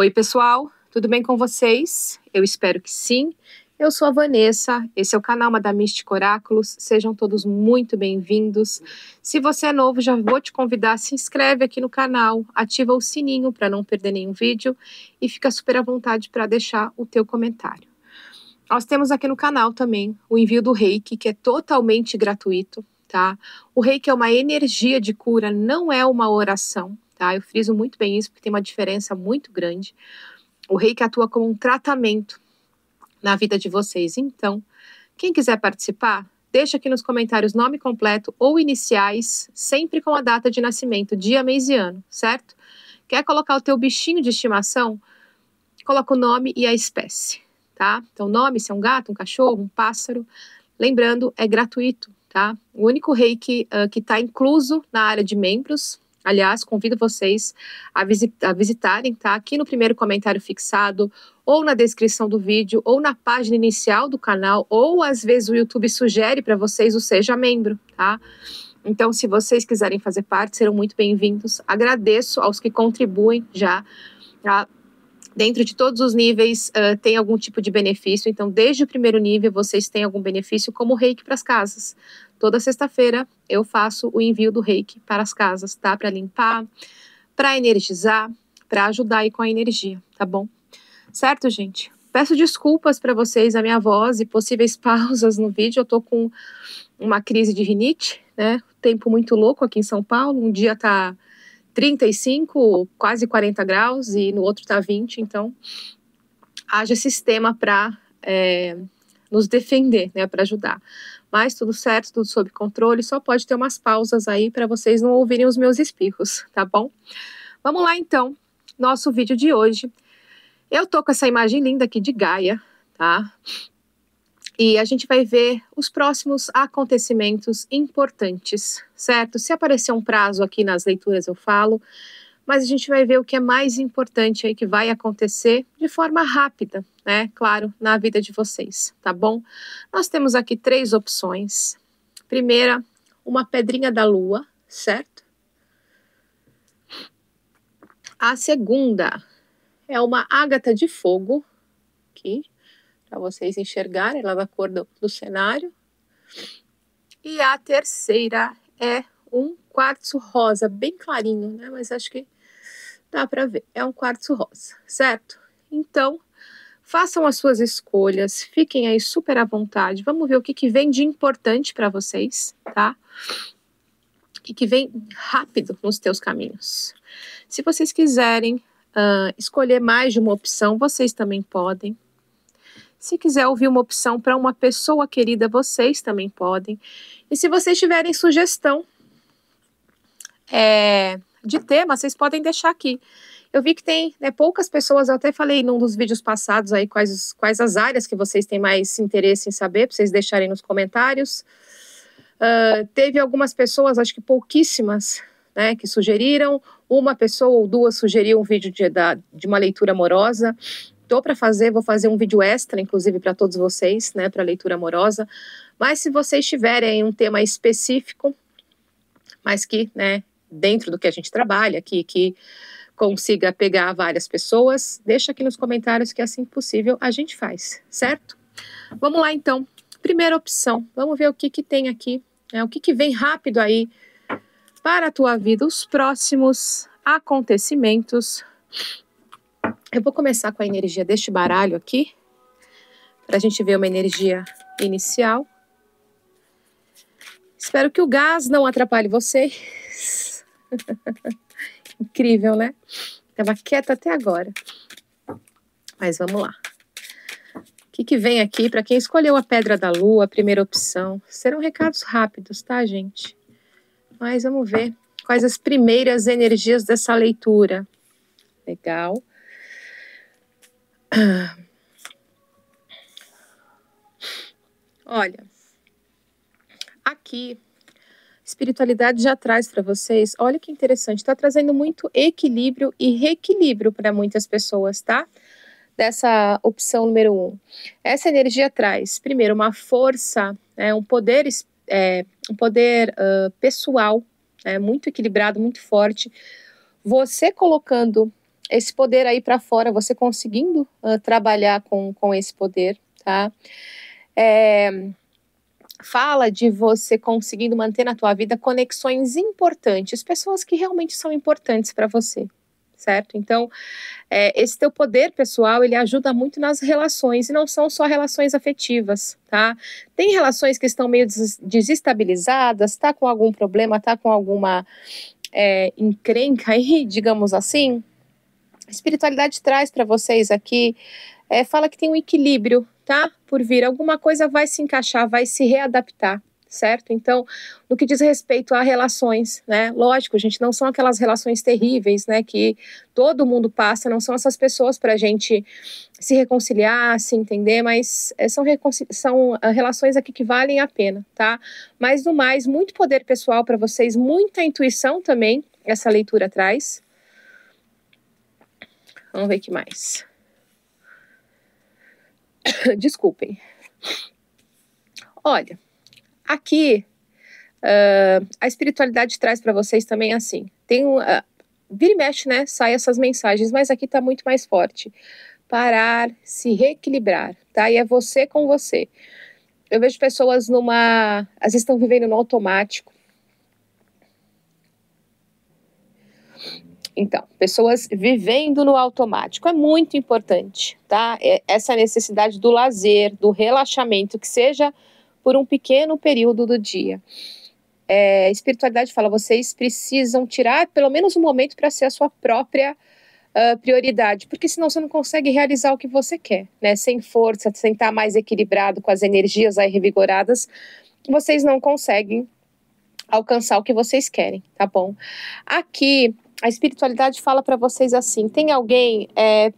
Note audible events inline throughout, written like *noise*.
Oi, pessoal, tudo bem com vocês? Eu espero que sim. Eu sou a Vanessa, esse é o canal Madame Místico Oráculos, sejam todos muito bem-vindos. Se você é novo, já vou te convidar, se inscreve aqui no canal, ativa o sininho para não perder nenhum vídeo e fica super à vontade para deixar o teu comentário. Nós temos aqui no canal também o envio do reiki, que é totalmente gratuito, tá? O reiki é uma energia de cura, não é uma oração, tá? Eu friso muito bem isso porque tem uma diferença muito grande. O reiki atua como um tratamento na vida de vocês. Então, quem quiser participar, deixa aqui nos comentários nome completo ou iniciais, sempre com a data de nascimento, dia, mês e ano, certo? Quer colocar o teu bichinho de estimação? Coloca o nome e a espécie, tá? Então, nome, se é um gato, um cachorro, um pássaro. Lembrando, é gratuito, tá? O único reiki uh, que está incluso na área de membros Aliás, convido vocês a, a visitarem, tá? Aqui no primeiro comentário fixado, ou na descrição do vídeo, ou na página inicial do canal, ou às vezes o YouTube sugere para vocês o Seja Membro, tá? Então, se vocês quiserem fazer parte, serão muito bem-vindos. Agradeço aos que contribuem já. Tá? Dentro de todos os níveis, uh, tem algum tipo de benefício. Então, desde o primeiro nível, vocês têm algum benefício, como o reiki para as casas. Toda sexta-feira eu faço o envio do reiki para as casas, tá? Para limpar, para energizar, para ajudar aí com a energia, tá bom? Certo, gente? Peço desculpas para vocês a minha voz e possíveis *laughs* pausas no vídeo. Eu tô com uma crise de rinite, né? Tempo muito louco aqui em São Paulo. Um dia tá 35, quase 40 graus e no outro tá 20, então haja sistema para é, eh, nos defender, né, para ajudar mas tudo certo, tudo sob controle. Só pode ter umas pausas aí para vocês não ouvirem os meus espirros, tá bom? Vamos lá então, nosso vídeo de hoje. Eu tô com essa imagem linda aqui de Gaia, tá? E a gente vai ver os próximos acontecimentos importantes, certo? Se aparecer um prazo aqui nas leituras, eu falo mas a gente vai ver o que é mais importante aí que vai acontecer de forma rápida, né? Claro, na vida de vocês, tá bom? Nós temos aqui três opções. Primeira, uma pedrinha da lua, certo? A segunda é uma ágata de fogo, aqui, para vocês enxergarem, ela da cor do, do cenário. E a terceira é um quartzo rosa, bem clarinho, né? Mas acho que Dá para ver, é um quartzo rosa, certo? Então, façam as suas escolhas, fiquem aí super à vontade. Vamos ver o que, que vem de importante para vocês, tá? O que, que vem rápido nos teus caminhos. Se vocês quiserem uh, escolher mais de uma opção, vocês também podem. Se quiser ouvir uma opção para uma pessoa querida, vocês também podem. E se vocês tiverem sugestão, é, de tema, vocês podem deixar aqui. Eu vi que tem né, poucas pessoas, eu até falei num dos vídeos passados aí quais, quais as áreas que vocês têm mais interesse em saber, para vocês deixarem nos comentários. Uh, teve algumas pessoas, acho que pouquíssimas, né, que sugeriram. Uma pessoa ou duas sugeriu um vídeo de, de uma leitura amorosa. Estou para fazer, vou fazer um vídeo extra, inclusive, para todos vocês, né, para leitura amorosa. Mas se vocês tiverem um tema específico, mas que né, dentro do que a gente trabalha aqui, que consiga pegar várias pessoas, deixa aqui nos comentários que é assim possível a gente faz, certo? Vamos lá então. Primeira opção, vamos ver o que, que tem aqui, né? o que, que vem rápido aí para a tua vida, os próximos acontecimentos. Eu vou começar com a energia deste baralho aqui, para a gente ver uma energia inicial. Espero que o gás não atrapalhe vocês. *laughs* Incrível, né? Estava quieta até agora. Mas vamos lá. O que, que vem aqui? Para quem escolheu a Pedra da Lua, a primeira opção, serão recados rápidos, tá, gente? Mas vamos ver quais as primeiras energias dessa leitura. Legal. Olha, aqui espiritualidade já traz para vocês, olha que interessante, está trazendo muito equilíbrio e reequilíbrio para muitas pessoas, tá? Dessa opção número um. Essa energia traz, primeiro, uma força, né, um poder, é, um poder uh, pessoal, né, muito equilibrado, muito forte. Você colocando esse poder aí para fora, você conseguindo uh, trabalhar com, com esse poder, tá? É, fala de você conseguindo manter na tua vida conexões importantes, pessoas que realmente são importantes para você, certo? Então, é, esse teu poder pessoal, ele ajuda muito nas relações, e não são só relações afetivas, tá? Tem relações que estão meio des desestabilizadas, tá com algum problema, tá com alguma é, encrenca aí, *laughs* digamos assim. A espiritualidade traz para vocês aqui, é, fala que tem um equilíbrio, Tá? por vir, alguma coisa vai se encaixar, vai se readaptar certo? Então, no que diz respeito a relações, né? Lógico, gente, não são aquelas relações terríveis, né? Que todo mundo passa, não são essas pessoas para a gente se reconciliar, se entender, mas eh, são, são ah, relações aqui que valem a pena, tá? Mas no mais, muito poder pessoal para vocês, muita intuição também essa leitura traz. Vamos ver que mais. *coughs* Desculpem. Olha, aqui uh, a espiritualidade traz para vocês também assim. Tem um, uh, vira e mexe, né? Sai essas mensagens, mas aqui está muito mais forte. Parar, se reequilibrar, tá? E é você com você. Eu vejo pessoas numa. Às vezes estão vivendo no automático, Então, pessoas vivendo no automático é muito importante, tá? É, essa necessidade do lazer, do relaxamento, que seja por um pequeno período do dia. É, espiritualidade fala, vocês precisam tirar pelo menos um momento para ser a sua própria uh, prioridade, porque senão você não consegue realizar o que você quer, né? Sem força, sem estar tá mais equilibrado, com as energias aí revigoradas, vocês não conseguem alcançar o que vocês querem, tá bom? Aqui a espiritualidade fala para vocês assim: tem alguém, é,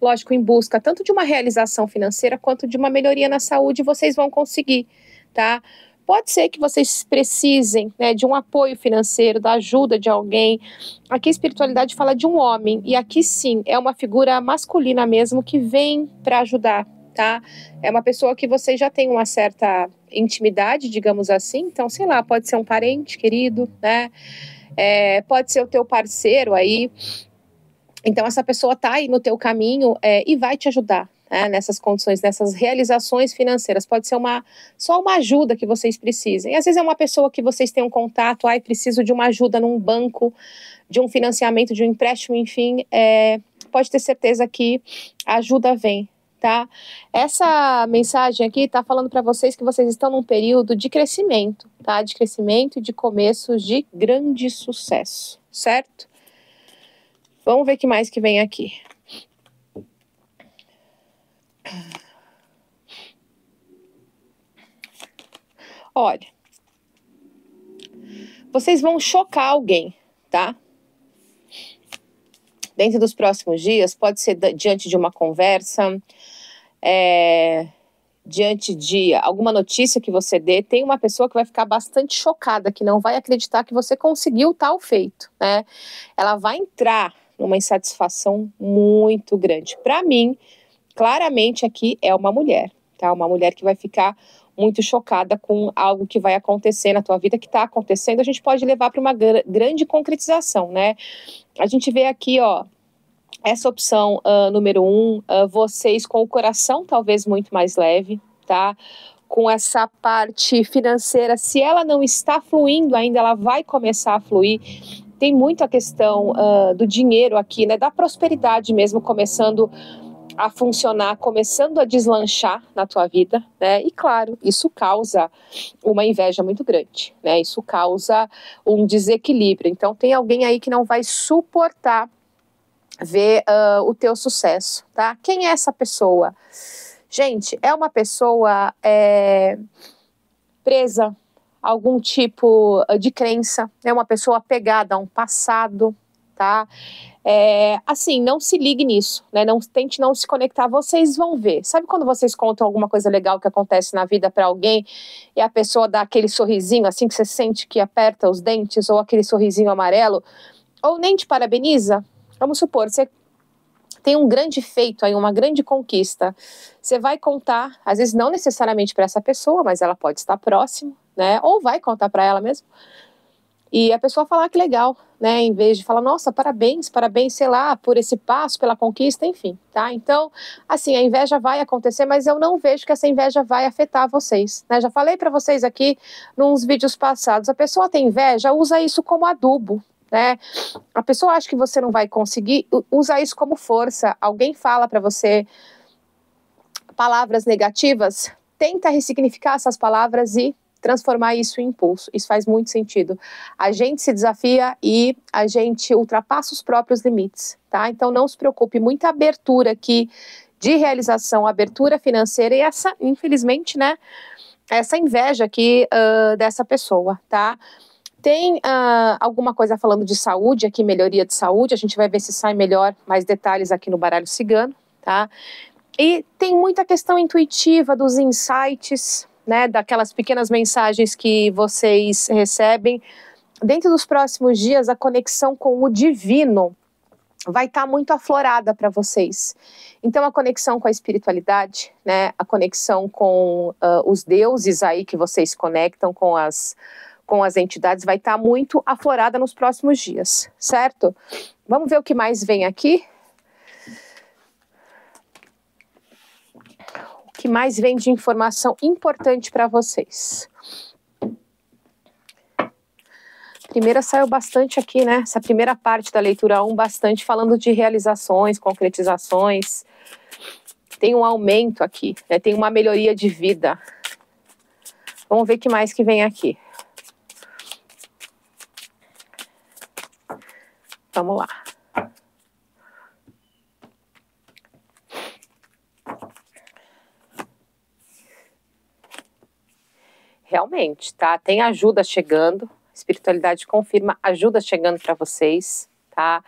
lógico, em busca tanto de uma realização financeira quanto de uma melhoria na saúde, vocês vão conseguir, tá? Pode ser que vocês precisem né, de um apoio financeiro, da ajuda de alguém. Aqui a espiritualidade fala de um homem, e aqui sim é uma figura masculina mesmo que vem para ajudar, tá? É uma pessoa que vocês já têm uma certa intimidade, digamos assim. Então, sei lá, pode ser um parente querido, né? é, pode ser o teu parceiro aí. Então, essa pessoa está aí no teu caminho é, e vai te ajudar. Né, nessas condições, nessas realizações financeiras. Pode ser uma só uma ajuda que vocês precisem. Às vezes é uma pessoa que vocês têm um contato, ai, preciso de uma ajuda num banco, de um financiamento, de um empréstimo, enfim. É, pode ter certeza que a ajuda vem tá? Essa mensagem aqui está falando para vocês que vocês estão num período de crescimento, tá? De crescimento e de começos de grande sucesso, certo? Vamos ver que mais que vem aqui. Olha, vocês vão chocar alguém, tá? Dentro dos próximos dias, pode ser diante de uma conversa, é, diante de alguma notícia que você dê, tem uma pessoa que vai ficar bastante chocada, que não vai acreditar que você conseguiu tal feito, né? Ela vai entrar numa insatisfação muito grande. Para mim, claramente aqui é uma mulher, tá? Uma mulher que vai ficar muito chocada com algo que vai acontecer na tua vida, que está acontecendo, a gente pode levar para uma gr grande concretização, né? A gente vê aqui, ó, essa opção uh, número um, uh, vocês com o coração talvez muito mais leve, tá? Com essa parte financeira, se ela não está fluindo ainda, ela vai começar a fluir. Tem muito a questão uh, do dinheiro aqui, né? Da prosperidade mesmo, começando a funcionar, começando a deslanchar na tua vida, né? E claro, isso causa uma inveja muito grande, né? Isso causa um desequilíbrio. Então tem alguém aí que não vai suportar ver uh, o teu sucesso, tá? Quem é essa pessoa? Gente, é uma pessoa é, presa a algum tipo ah, de crença, é uma pessoa pegada a um passado, tá? É, assim, não se ligue nisso, né? Não tente não se conectar, vocês vão ver. Sabe quando vocês contam alguma coisa legal que acontece na vida para alguém e a pessoa dá aquele sorrisinho assim que você sente que aperta os dentes ou aquele sorrisinho amarelo ou nem te parabeniza? Vamos supor, você tem um grande feito aí, uma grande conquista. Você vai contar, às vezes não necessariamente para essa pessoa, mas ela pode estar próximo, né? Ou vai contar para ela mesmo. E a pessoa falar ah, que legal, né? Em vez de falar, nossa, parabéns, parabéns, sei lá, por esse passo, pela conquista, enfim, tá? Então, assim, a inveja vai acontecer, mas eu não vejo que essa inveja vai afetar vocês, né? Já falei para vocês aqui nos vídeos passados, a pessoa tem inveja, usa isso como adubo, né? a pessoa acha que você não vai conseguir, usa isso como força. Alguém fala para você palavras negativas, tenta ressignificar essas palavras e transformar isso em impulso. Isso faz muito sentido. A gente se desafia e a gente ultrapassa os próprios limites, tá? Então não se preocupe, muita abertura aqui de realização, abertura financeira e essa, infelizmente, né, essa inveja aqui uh, dessa pessoa, tá? Tem ah, alguma coisa falando de saúde aqui, melhoria de saúde. A gente vai ver se sai melhor mais detalhes aqui no baralho cigano, tá? E tem muita questão intuitiva dos insights, né? Daquelas pequenas mensagens que vocês recebem. Dentro dos próximos dias, a conexão com o divino vai estar tá muito aflorada para vocês. Então a conexão com a espiritualidade, né, a conexão com uh, os deuses aí que vocês conectam com as com as entidades vai estar muito aflorada nos próximos dias, certo? Vamos ver o que mais vem aqui. O que mais vem de informação importante para vocês? primeira saiu bastante aqui, né? Essa primeira parte da leitura 1, bastante falando de realizações, concretizações. Tem um aumento aqui, né? tem uma melhoria de vida. Vamos ver o que mais que vem aqui. Vamos lá. Realmente, tá? Tem ajuda chegando. Espiritualidade confirma ajuda chegando para vocês, tá?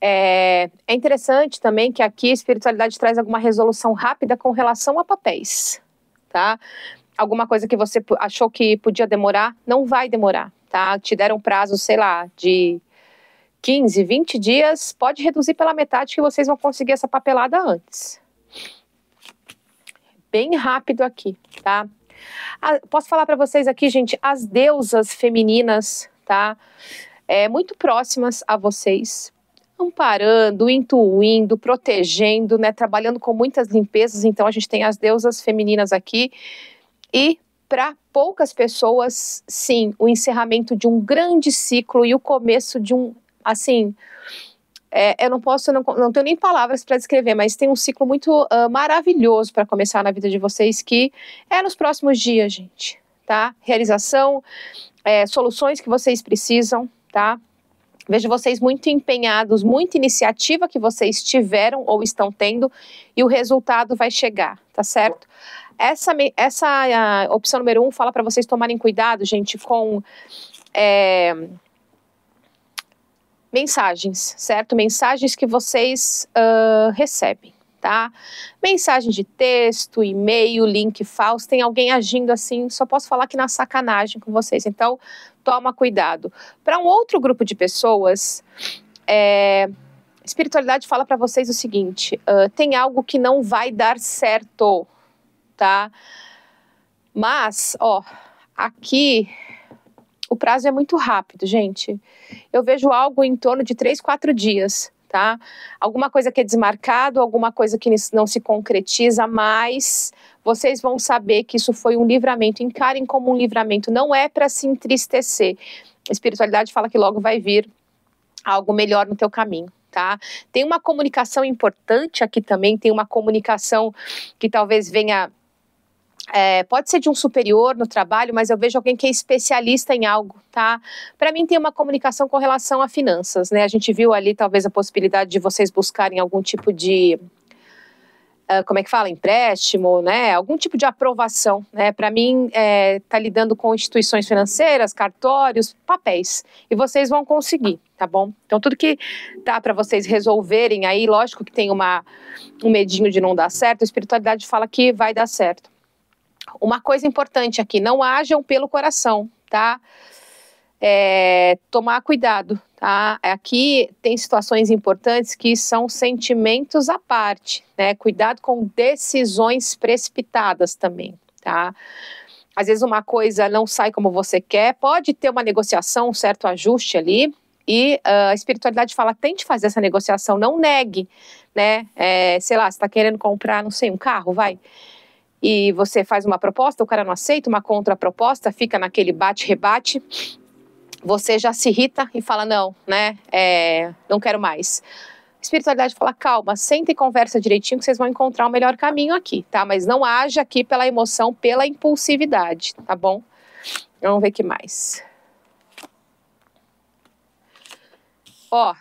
É, é interessante também que aqui a espiritualidade traz alguma resolução rápida com relação a papéis, tá? Alguma coisa que você achou que podia demorar, não vai demorar, tá? Te deram prazo, sei lá, de 15, 20 dias, pode reduzir pela metade que vocês vão conseguir essa papelada antes. Bem rápido aqui, tá? Ah, posso falar para vocês aqui, gente, as deusas femininas, tá? É, muito próximas a vocês, amparando, intuindo, protegendo, né? Trabalhando com muitas limpezas. Então a gente tem as deusas femininas aqui e para poucas pessoas, sim, o encerramento de um grande ciclo e o começo de um assim, é, eu não posso, não, não tenho nem palavras para descrever, mas tem um ciclo muito uh, maravilhoso para começar na vida de vocês que é nos próximos dias, gente, tá? Realização, é, soluções que vocês precisam, tá? Vejo vocês muito empenhados, muita iniciativa que vocês tiveram ou estão tendo e o resultado vai chegar, tá certo? Essa, essa ah, opção número um fala para vocês tomarem cuidado, gente, com é, mensagens, certo? Mensagens que vocês uh, recebem, tá? Mensagem de texto, e-mail, link falso, tem alguém agindo assim, só posso falar que na sacanagem com vocês. Então, toma cuidado. Para um outro grupo de pessoas, é, espiritualidade fala para vocês o seguinte: uh, tem algo que não vai dar certo, tá? Mas, ó, aqui o prazo é muito rápido, gente. Eu vejo algo em torno de três, quatro dias. Tá? Alguma coisa que é desmarcado, alguma coisa que não se concretiza mais, vocês vão saber que isso foi um livramento. Encarem como um livramento, não é para se entristecer. A espiritualidade fala que logo vai vir algo melhor no teu caminho. Tá? Tem uma comunicação importante aqui também, tem uma comunicação que talvez venha é, pode ser de um superior no trabalho, mas eu vejo alguém que é especialista em algo, tá? Para mim tem uma comunicação com relação a finanças, né? A gente viu ali talvez a possibilidade de vocês buscarem algum tipo de eh, como é que fala, empréstimo, né? Algum tipo de aprovação, né? Para mim é, tá lidando com instituições financeiras, cartórios, papéis, e vocês vão conseguir, tá bom? Então tudo que dá para vocês resolverem aí, lógico que tem uma um medinho de não dar certo, a espiritualidade fala que vai dar certo. Uma coisa importante aqui: é não hajam pelo coração, tá? É, tomar cuidado, tá? Aqui tem situações importantes que são sentimentos à parte, né? Cuidado com decisões precipitadas também, tá? Às vezes uma coisa não sai como você quer, pode ter uma negociação, um certo ajuste ali, e uh, a espiritualidade fala, tente fazer essa negociação, não negue, né? É, sei lá, você está querendo comprar, não sei, um carro, vai e você faz uma proposta, o cara não aceita, uma contraproposta, fica naquele bate-rebate, você já se irrita e fala: não, né? É, não quero mais espiritualidade fala, calma, senta e conversa direitinho que vocês vão encontrar o melhor caminho aqui, tá? Mas não haja aqui pela emoção, pela impulsividade, tá bom? Vamos ver que mais. Ó,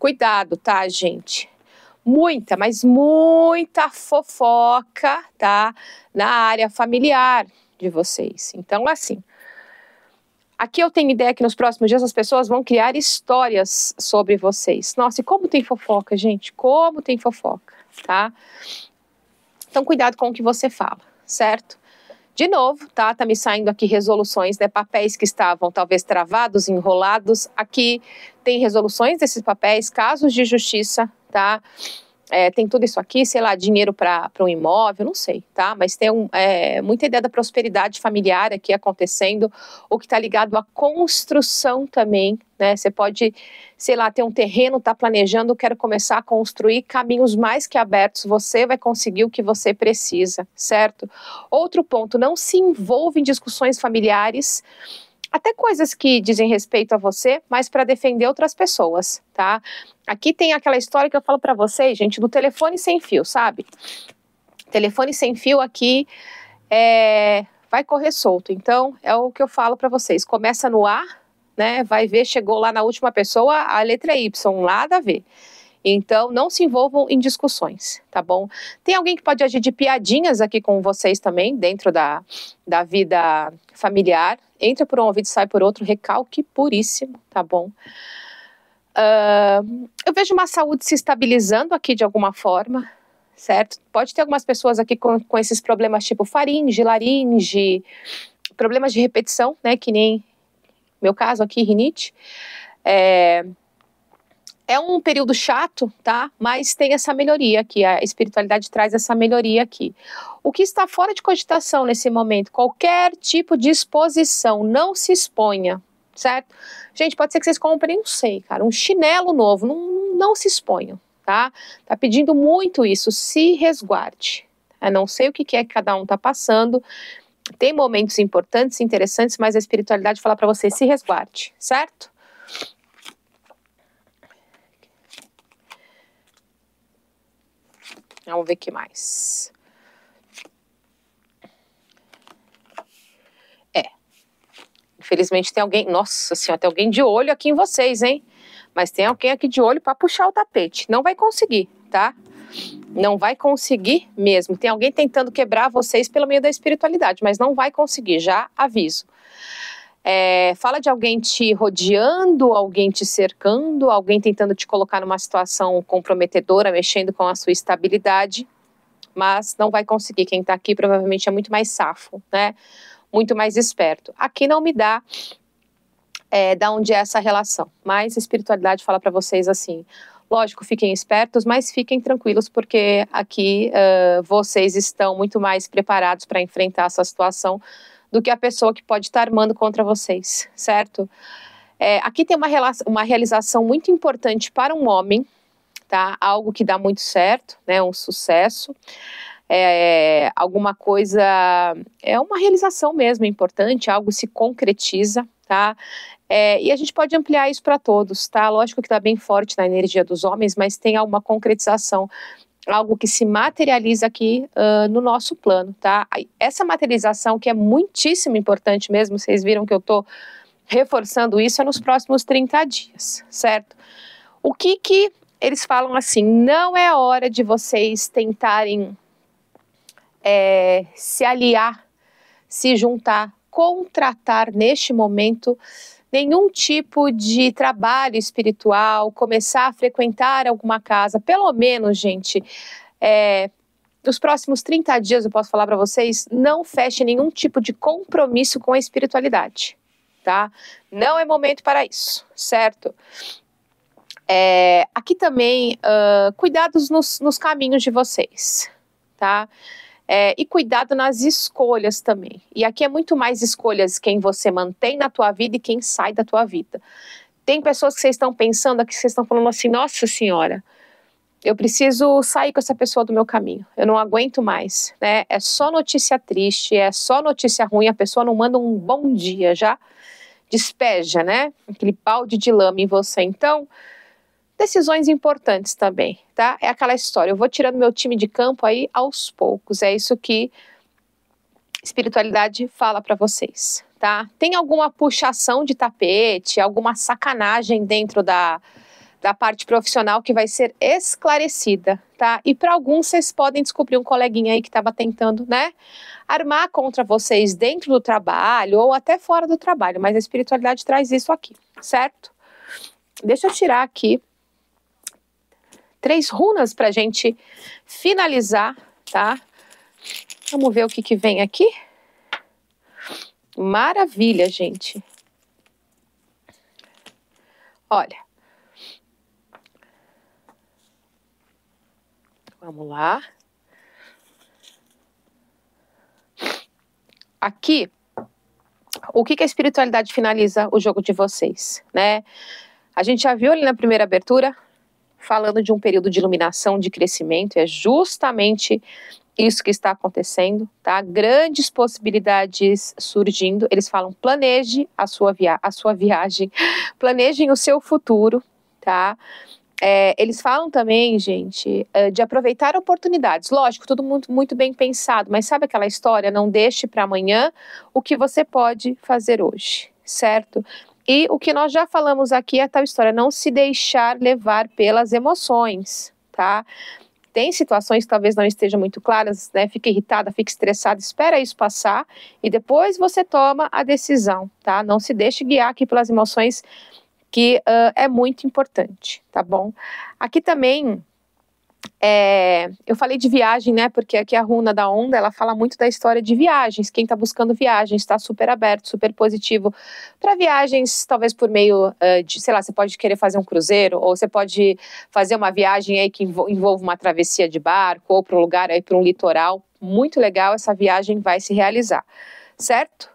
cuidado, tá, gente? muita, mas muita fofoca, tá? Na área familiar de vocês. Então, assim, Aqui eu tenho ideia que nos próximos dias as pessoas vão criar histórias sobre vocês. Nossa, e como tem fofoca, gente? Como tem fofoca, tá? Então, cuidado com o que você fala, certo? De novo, tá? Tá me saindo aqui resoluções, né? Papéis que estavam talvez travados, enrolados. Aqui tem resoluções desses papéis, casos de justiça, tá? É, tem tudo isso aqui, sei lá, dinheiro para um imóvel, não sei, tá? Mas tem um, é, muita ideia da prosperidade familiar aqui acontecendo, o que está ligado à construção também, né? Você pode, sei lá, ter um terreno, tá planejando, quero começar a construir caminhos mais que abertos, você vai conseguir o que você precisa, certo? Outro ponto, não se envolva em discussões familiares até coisas que dizem respeito a você, mas para defender outras pessoas, tá? Aqui tem aquela história que eu falo para vocês, gente, do telefone sem fio, sabe? Telefone sem fio aqui é, vai correr solto. Então, é o que eu falo para vocês. Começa no A, né? Vai ver, chegou lá na última pessoa, a letra Y, lá dá V. Então, não se envolvam em discussões, tá bom? Tem alguém que pode agir de piadinhas aqui com vocês também, dentro da, da vida familiar. Entra por um ouvido e sai por outro, recalque puríssimo, tá bom? Uh, eu vejo uma saúde se estabilizando aqui de alguma forma, certo? Pode ter algumas pessoas aqui com, com esses problemas tipo faringe, laringe, problemas de repetição, né? Que nem meu caso aqui, rinite. É, é um período chato, tá? Mas tem essa melhoria aqui, a espiritualidade traz essa melhoria aqui. O que está fora de cogitação nesse momento? Qualquer tipo de exposição, não se exponha, certo? Gente, pode ser que vocês comprem, não sei, cara, um chinelo novo, não, não se exponham, tá? Tá pedindo muito isso, se resguarde. Eu não sei o que é que cada um tá passando, tem momentos importantes, interessantes, mas a espiritualidade fala para você se resguarde, certo? Ah, Vamos ver o que mais. É. Infelizmente tem alguém. Nossa senhora, tem alguém de olho aqui em vocês, hein? Mas tem alguém aqui de olho para puxar o tapete. Não vai conseguir, tá? Não vai conseguir mesmo. Tem alguém tentando quebrar vocês pelo meio da espiritualidade, mas não vai conseguir, já aviso. É, fala de alguém te rodeando, alguém te cercando, alguém tentando te colocar numa situação comprometedora, mexendo com a sua estabilidade, mas não vai conseguir. Quem está aqui provavelmente é muito mais safo, né? Muito mais esperto. Aqui não me dá é, da onde é essa relação, mas a espiritualidade fala para vocês assim. Lógico, fiquem espertos, mas fiquem tranquilos, porque aqui uh, vocês estão muito mais preparados para enfrentar essa situação do que a pessoa que pode estar armando contra vocês, certo? É, aqui tem uma, uma realização muito importante para um homem, tá? Algo que dá muito certo, né? Um sucesso. É, alguma coisa, é uma realização mesmo importante, algo se concretiza, tá? É, e a gente pode ampliar isso para todos, tá? Lógico que está bem forte na energia dos homens, mas tem alguma concretização algo que se materializa aqui uh, no nosso plano, tá? Essa materialização que é muitíssimo importante mesmo, vocês viram que eu estou reforçando isso, é nos próximos 30 dias, certo? O que que eles falam assim, não é hora de vocês tentarem é, se aliar, se juntar, contratar neste momento nenhum tipo de trabalho espiritual, começar a frequentar alguma casa, pelo menos, gente, é, nos próximos 30 dias, eu posso falar para vocês, não feche nenhum tipo de compromisso com a espiritualidade, tá? Não é momento para isso, certo? É, aqui também, uh, cuidados nos, nos caminhos de vocês, tá? É, e cuidado nas escolhas também. E aqui é muito mais escolhas quem você mantém na tua vida e quem sai da tua vida. Tem pessoas que vocês estão pensando aqui, vocês estão falando assim, nossa senhora, eu preciso sair com essa pessoa do meu caminho. Eu não aguento mais, né? É só notícia triste, é só notícia ruim, a pessoa não manda um bom dia, já despeja, né? Aquele balde de lama em você. Então, decisões importantes também, tá? É aquela história, eu vou tirando meu time de campo aí aos poucos. É isso que espiritualidade fala para vocês, tá? Tem alguma puxação de tapete, alguma sacanagem dentro da da parte profissional que vai ser esclarecida, tá? E para alguns vocês podem descobrir um coleguinha aí que estava tentando, né, armar contra vocês dentro do trabalho ou até fora do trabalho, mas a espiritualidade traz isso aqui, certo? Deixa eu tirar aqui três runas para a gente finalizar, tá? Vamos ver o que, que vem aqui. Maravilha, gente. Olha. Vamos lá. Aqui, o que, que a espiritualidade finaliza o jogo de vocês, né? A gente já viu ali na primeira abertura falando de um período de iluminação, de crescimento, é justamente isso que está acontecendo, tá? Grandes possibilidades surgindo. Eles falam: planeje a sua, via a sua viagem, *laughs* planejem o seu futuro, tá? É, eles falam também, gente, eh, de aproveitar oportunidades. Lógico, tudo muito, muito bem pensado, mas sabe aquela história? Não deixe para amanhã o que você pode fazer hoje, certo? E o que nós já falamos aqui é tal história, não se deixar levar pelas emoções, tá? Tem situações que talvez não estejam muito claras, né? Fica irritada, fica estressada, espera isso passar e depois você toma a decisão, tá? Não se deixe guiar aqui pelas emoções, que uh, é muito importante, tá bom? Aqui também é, eu falei de viagem, né? Porque aqui a Runa da Onda ela fala muito da história de viagens. Quem está buscando viagens está super aberto, super positivo para viagens, talvez por meio uh, de, sei lá, você pode querer fazer um cruzeiro ou você pode fazer uma viagem aí que envolve uma travessia de barco ou para um lugar aí para um litoral. Muito legal, essa viagem vai se realizar, certo?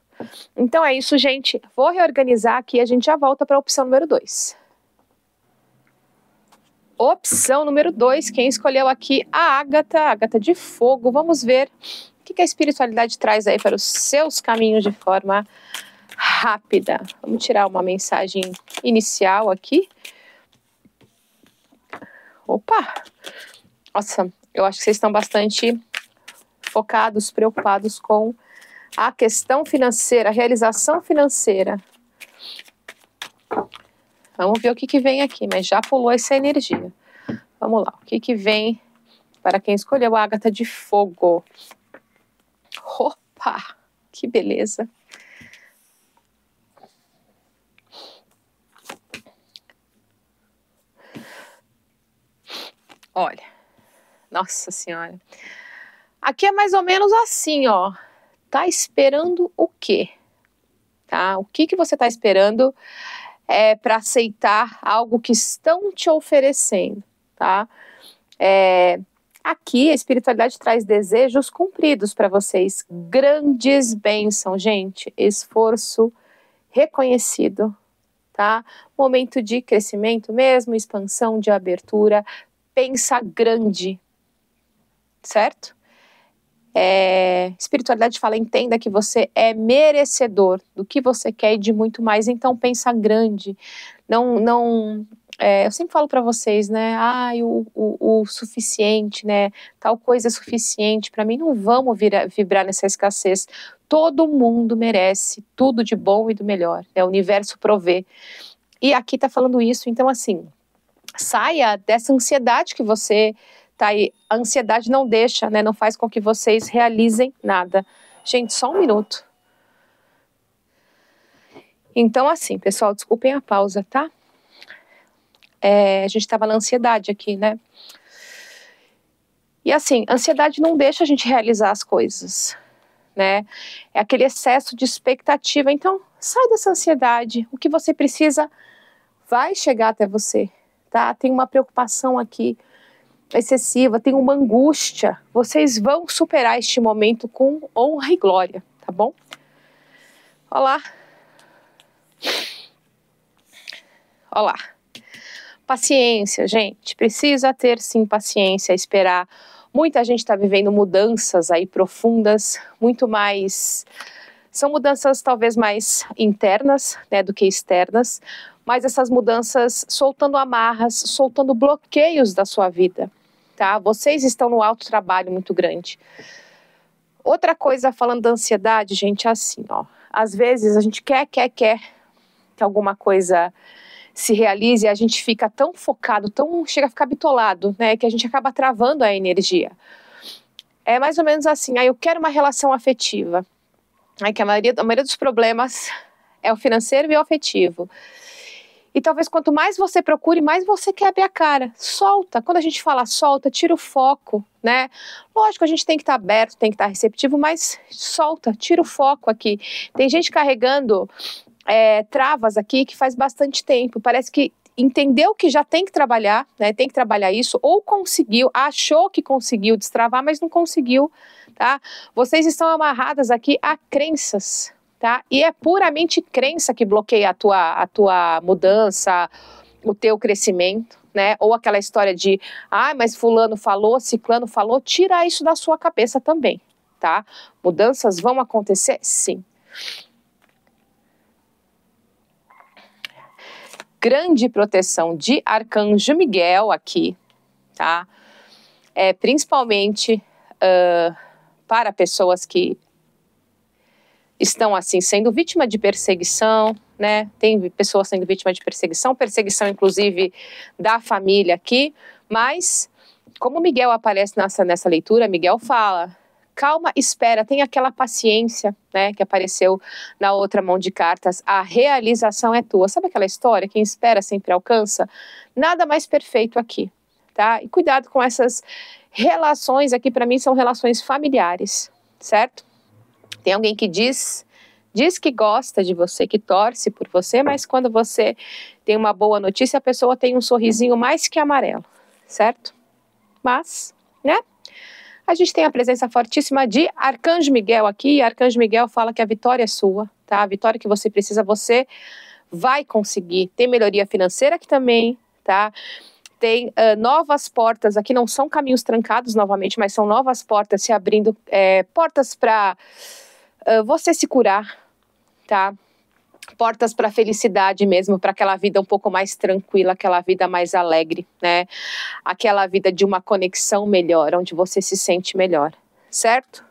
Então é isso, gente. Vou reorganizar aqui, a gente já volta para a opção número 2 opção número 2. Quem escolheu aqui a Ágata, Ágata de Fogo. Vamos ver o que a espiritualidade traz aí para os seus caminhos de forma rápida. Vamos tirar uma mensagem inicial aqui. Opa! Nossa, eu acho que vocês estão bastante focados, preocupados com a questão financeira, a realização financeira. Vamos ver o que, que vem aqui, mas já pulou essa energia. Vamos lá, o que, que vem para quem escolheu a Ágata de Fogo? Opa, que beleza! Olha, nossa senhora. Aqui é mais ou menos assim, ó. Tá esperando o quê? Tá? O que que você tá esperando? é, para aceitar algo que estão te oferecendo, tá? É, aqui a espiritualidade traz desejos cumpridos para vocês, grandes bênçãos, gente, esforço reconhecido, tá? Momento de crescimento mesmo, expansão de abertura, pensa grande, certo? É, espiritualidade fala, entenda que você é merecedor do que você quer e de muito mais, então pensa grande. Não, não é, eu sempre falo para vocês, né? Ah, o, o, o, suficiente, né? Tal coisa é suficiente. Para mim, não vamos vibrar nessa escassez. Todo mundo merece tudo de bom e do melhor. Né? O universo provê. E aqui está falando isso. Então, assim, saia dessa ansiedade que você tá aí. A ansiedade não deixa, né? Não faz com que vocês realizem nada. Gente, só um minuto. Então, assim, pessoal, desculpem a pausa, tá? É, a gente estava na ansiedade aqui, né? E assim, ansiedade não deixa a gente realizar as coisas, né? É aquele excesso de expectativa. Então, sai dessa ansiedade. O que você precisa vai chegar até você, tá? Tem uma preocupação aqui excessiva, tem uma angústia, vocês vão superar este momento com honra e glória, tá bom? Olá. Olá. Paciência, gente, precisa ter sim paciência, esperar. Muita gente está vivendo mudanças aí profundas, muito mais. São mudanças talvez mais internas né, do que externas, mas essas mudanças soltando amarras, soltando bloqueios da sua vida, tá? Vocês estão no alto trabalho muito grande. Outra coisa, falando da ansiedade, gente, é assim, ó. Às vezes a gente quer, quer, quer que alguma coisa se realize, e a gente fica tão focado, tão chega a ficar bitolado, né, que a gente acaba travando a energia. É mais ou menos assim, aí eu quero uma relação afetiva. Aí que a maioria, a maioria dos problemas é o financeiro e o afetivo. E talvez quanto mais você procure, mais você quer abrir a cara. Solta. Quando a gente fala solta, tira o foco, né? Lógico, a gente tem que estar tá aberto, tem que estar tá receptivo, mas solta, tira o foco aqui. Tem gente carregando é, travas aqui que faz bastante tempo. Parece que entendeu que já tem que trabalhar, né, tem que trabalhar isso, ou conseguiu, achou que conseguiu destravar, mas não conseguiu, tá? Vocês estão amarradas aqui a crenças, tá? E é puramente crença que bloqueia a tua, a tua mudança, o teu crescimento. Né? Ou aquela história de, ah, mas fulano falou, ciclano falou, Tira isso da sua cabeça também, tá? Mudanças vão acontecer? Sim. Grande proteção de Arcanjo Miguel aqui, tá? É, principalmente uh, para pessoas que estão assim sendo vítima de perseguição, né? Tem pessoas sendo vítima de perseguição, perseguição inclusive da família aqui, mas como Miguel aparece nessa, nessa leitura, Miguel fala: calma, espera, tem aquela paciência, né, que apareceu na outra mão de cartas. A realização é tua. Sabe aquela história? Quem espera sempre alcança. Nada mais perfeito aqui, tá? E cuidado com essas relações aqui. Para mim são relações familiares, certo? Tem alguém que diz diz que gosta de você, que torce por você, mas quando você tem uma boa notícia, a pessoa tem um sorrisinho mais que amarelo, certo? Mas, né? A gente tem a presença fortíssima de Arcanjo Miguel aqui, e Arcanjo Miguel fala que a vitória é sua, tá? A vitória que você precisa, você vai conseguir. Tem melhoria financeira aqui também, tá? Tem uh, novas portas aqui, não são caminhos trancados novamente, mas são novas portas se abrindo, é, portas para ah, você se curar, tá? portas para felicidade mesmo, para aquela vida um pouco mais tranquila, aquela vida mais alegre, né? Aquela vida de uma conexão melhor, onde você se sente melhor, certo?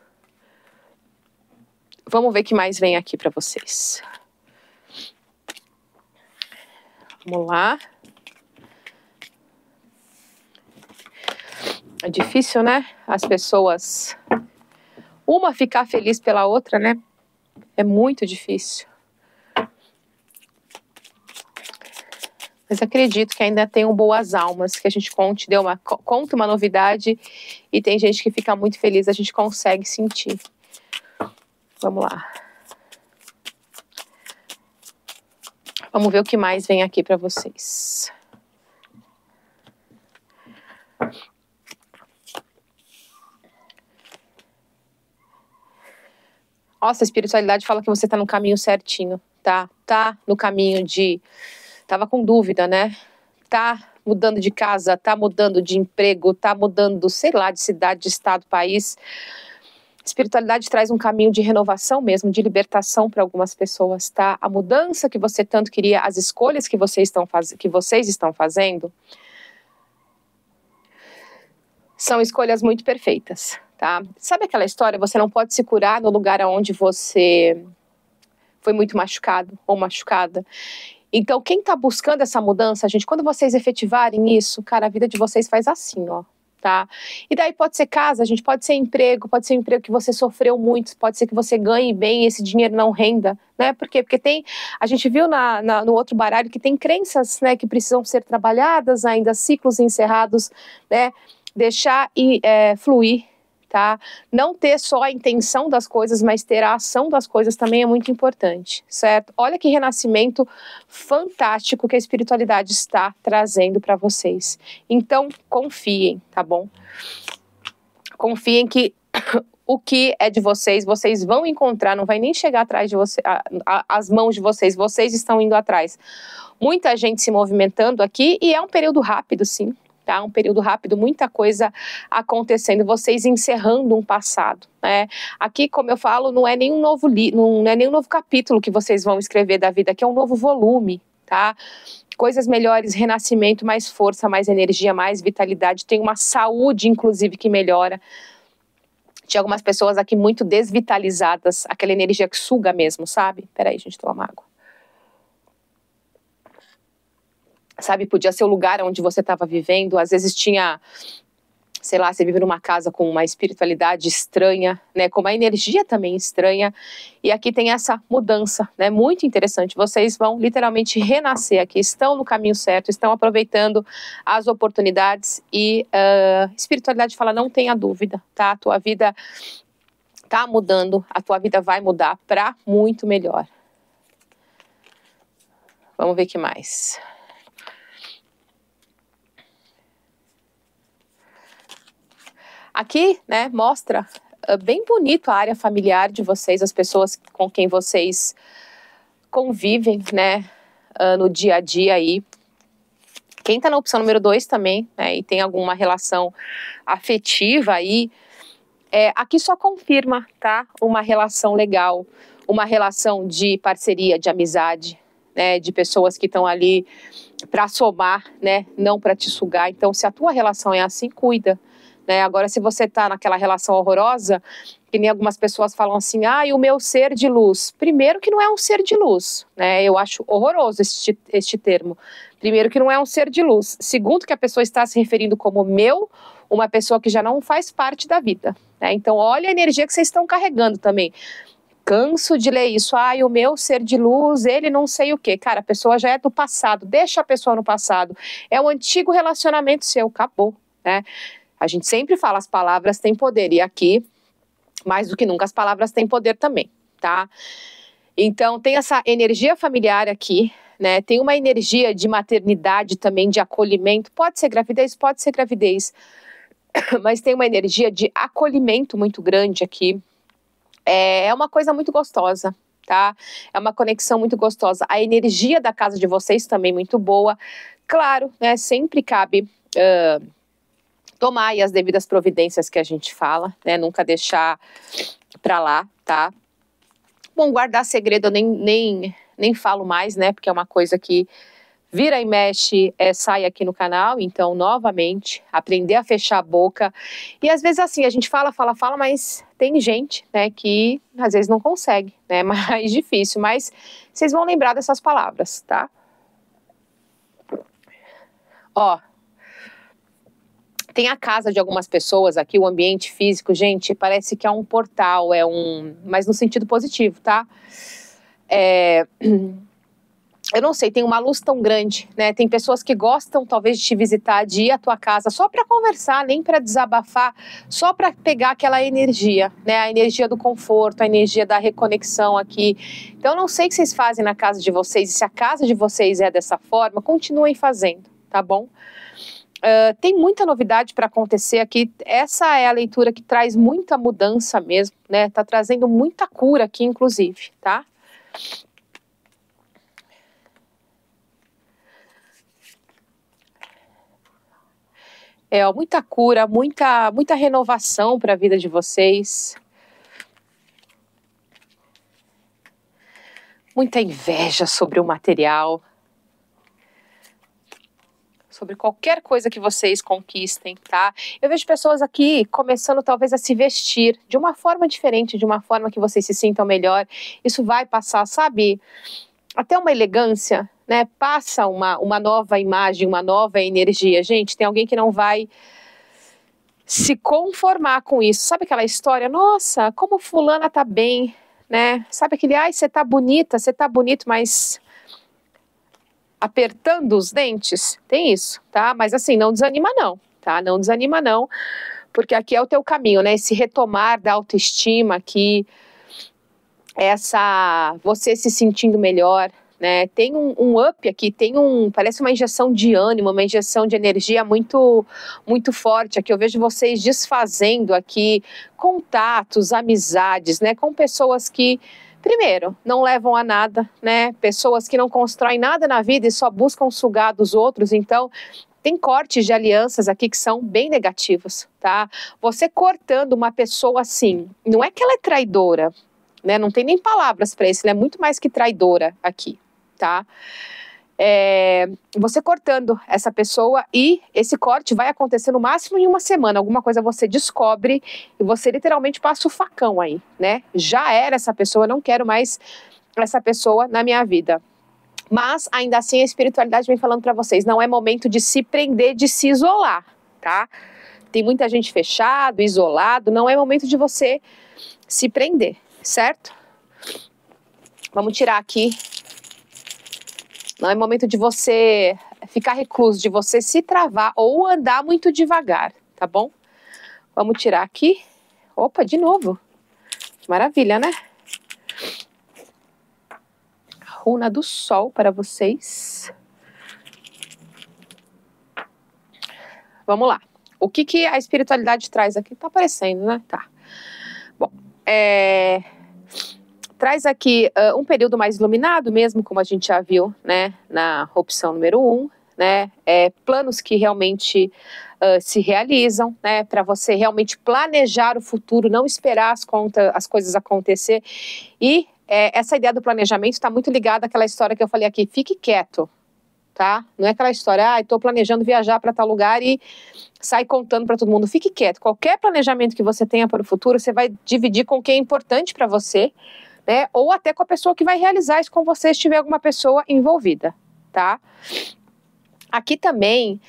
Vamos ver o que mais vem aqui para vocês. Vamos lá. É difícil, né? As pessoas uma ficar feliz pela outra, né? É muito difícil. Mas acredito que ainda tenham boas almas, que a gente conte, deu uma, conta uma novidade e tem gente que fica muito feliz, a gente consegue sentir. Vamos lá. Vamos ver o que mais vem aqui para vocês. Nossa, a espiritualidade fala que você está no caminho certinho, tá? Tá no caminho de. Tava com dúvida, né? Tá mudando de casa, tá mudando de emprego, tá mudando, sei lá, de cidade, de estado, país. Espiritualidade traz um caminho de renovação mesmo, de libertação para algumas pessoas, tá? A mudança que você tanto queria, as escolhas que vocês estão, faz... que vocês estão fazendo, são escolhas muito perfeitas tá? Sabe aquela história, você não pode se curar no lugar onde você foi muito machucado ou machucada. Então, quem está buscando essa mudança, gente, quando vocês efetivarem isso, cara, a vida de vocês faz assim, ó. Tá? E daí pode ser casa, gente, pode ser emprego, pode ser um emprego que você sofreu muito, pode ser que você ganhe bem e esse dinheiro não renda, né? Por quê? Porque tem, a gente viu na, na, no outro baralho que tem crenças, né, que precisam ser trabalhadas ainda, ciclos encerrados, né? Deixar e é, fluir, não ter só a intenção das coisas, mas ter a ação das coisas também é muito importante, certo? Olha que renascimento fantástico que a espiritualidade está trazendo para vocês. Então, confiem, tá bom? Confiem que *coughs* o que é de vocês, vocês vão encontrar, não vai nem chegar atrás de vocês, as mãos de vocês, vocês estão indo atrás. Muita gente se movimentando aqui e é um período rápido, sim tá? Um período rápido, muita coisa acontecendo, vocês encerrando um passado, né? Aqui, como eu falo, não é nenhum novo li não é nenhum novo capítulo que vocês vão escrever da vida, aqui é um novo volume, tá? Coisas melhores, renascimento, mais força, mais energia, mais vitalidade, tem uma saúde inclusive que melhora. Tinha algumas pessoas aqui muito desvitalizadas, aquela energia que suga mesmo, sabe? Peraí, gente, tô amago. sabe? Podia ser o lugar onde você estava vivendo. Às vezes tinha, sei lá, você vive numa casa com uma espiritualidade estranha, né? Com uma energia também estranha. E aqui tem essa mudança, né? Muito interessante. Vocês vão literalmente renascer aqui. Estão no caminho certo, estão aproveitando as oportunidades e uh, espiritualidade fala não tenha dúvida, tá? A tua vida tá mudando, a tua vida vai mudar para muito melhor. Vamos ver que mais. Aqui, né, mostra ah, bem bonito a área familiar de vocês, as pessoas com quem vocês convivem, né, ah, no dia a dia aí. Quem está na opção número dois também, né, e tem alguma relação afetiva aí, é, aqui só confirma, tá, uma relação legal, uma relação de parceria, de amizade, né, de pessoas que estão ali para somar, né, não para te sugar. Então, se a tua relação é assim, cuida né? Agora, se você está naquela relação horrorosa, que nem algumas pessoas falam assim, ah, e o meu ser de luz. Primeiro que não é um ser de luz, né? Eu acho horroroso este, este termo. Primeiro que não é um ser de luz. Segundo que a pessoa está se referindo como meu, uma pessoa que já não faz parte da vida. Né? Então, olha a energia que vocês estão carregando também canso de ler isso. Ai, o meu ser de luz, ele não sei o que. Cara, a pessoa já é do passado, deixa a pessoa no passado. É o um antigo relacionamento seu, acabou, né? A gente sempre fala as palavras têm poder e aqui, mais do que nunca, as palavras têm poder também, tá? Então tem essa energia familiar aqui, né? Tem uma energia de maternidade também, de acolhimento. Pode ser gravidez, pode ser gravidez, *coughs* mas tem uma energia de acolhimento muito grande aqui. É, é uma coisa muito gostosa, tá? É uma conexão muito gostosa. A energia da casa de vocês também muito boa. Claro, né? Sempre cabe. Uh, tomar as devidas providências que a gente fala, né? Nunca deixar para lá, tá? Bom, guardar segredo eu nem, nem, nem falo mais, né? Porque é uma coisa que vira e mexe, é, sai aqui no canal. Então, novamente, aprender a fechar a boca. E às vezes, assim, a gente fala, fala, fala, mas tem gente, né, que às vezes não consegue, né? É *laughs* mais difícil. Mas vocês vão lembrar dessas palavras, tá? Ó, tem a casa de algumas pessoas aqui, o ambiente físico, gente, parece que é um portal, é um. Mas no sentido positivo, tá? É... *clears throat* Eu não sei, tem uma luz tão grande, né? Tem pessoas que gostam talvez de te visitar, de ir à tua casa só para conversar, nem para desabafar, só para pegar aquela energia, né? A energia do conforto, a energia da reconexão aqui. Então, eu não sei o que vocês fazem na casa de vocês, e se a casa de vocês é dessa forma, continuem fazendo, tá bom? Ah, tem muita novidade para acontecer aqui. Essa é a leitura que traz muita mudança mesmo, né? está trazendo muita cura aqui, inclusive, tá? É, ó, muita cura, muita, muita renovação para a vida de vocês. Muita inveja sobre o material sobre qualquer coisa que vocês conquistem, tá? Eu vejo pessoas aqui começando talvez a se vestir de uma forma diferente, de uma forma que vocês se sintam melhor. Isso vai passar, sabe? Até uma elegância, né? Passa uma, uma nova imagem, uma nova energia. Gente, tem alguém que não vai se conformar com isso. Sabe aquela história? Nossa, como fulana tá bem, né? Sabe aquele, ai, você tá bonita, você tá bonito, mas apertando os dentes, tem isso, tá? Mas assim, não desanima não, tá? Não desanima não, porque aqui é o teu caminho, né? Esse retomar da autoestima aqui, essa você se sentindo melhor, né? Tem um, um, up aqui, tem um parece uma injeção de ânimo, uma injeção de energia muito muito forte aqui. Eu vejo vocês desfazendo aqui contatos, amizades, né? Com pessoas que Primeiro, não levam a nada, né? Pessoas que não constroem nada na vida e só buscam sugar dos outros. Então, tem cortes de alianças aqui que são bem negativos, tá? Você cortando uma pessoa assim, não é que ela é traidora, né? Não tem nem palavras para isso, ela é muito mais que traidora aqui, tá? é, você cortando essa pessoa e esse corte vai acontecer no máximo em uma semana. Alguma coisa você descobre e você literalmente passa o facão aí, né? Já era essa pessoa, não quero mais essa pessoa na minha vida. Mas ainda assim a espiritualidade vem falando para vocês, não é momento de se prender, de se isolar, tá? Tem muita gente fechado, isolado, não é momento de você se prender, certo? Vamos tirar aqui não é momento de você ficar recluso, de você se travar ou andar muito devagar, tá bom? Vamos tirar aqui. Opa, de novo. Maravilha, né? Runa do Sol para vocês. Vamos lá. O que, que a espiritualidade traz aqui? Tá aparecendo, né? Tá. Bom, é, traz aqui uh, um período mais iluminado mesmo, como a gente já viu, né, na opção número um, né, é, planos que realmente uh, se realizam, né, para você realmente planejar o futuro, não esperar as as coisas acontecer e é, essa ideia do planejamento está muito ligada àquela história que eu falei aqui, fique quieto, tá? Não é aquela história, ah, estou planejando viajar para tal lugar e sai contando para todo mundo. Fique quieto. Qualquer planejamento que você tenha para o futuro, você vai dividir com quem é importante para você, né? Ou até com a pessoa que vai realizar isso com você, se tiver alguma pessoa envolvida, tá? Aqui também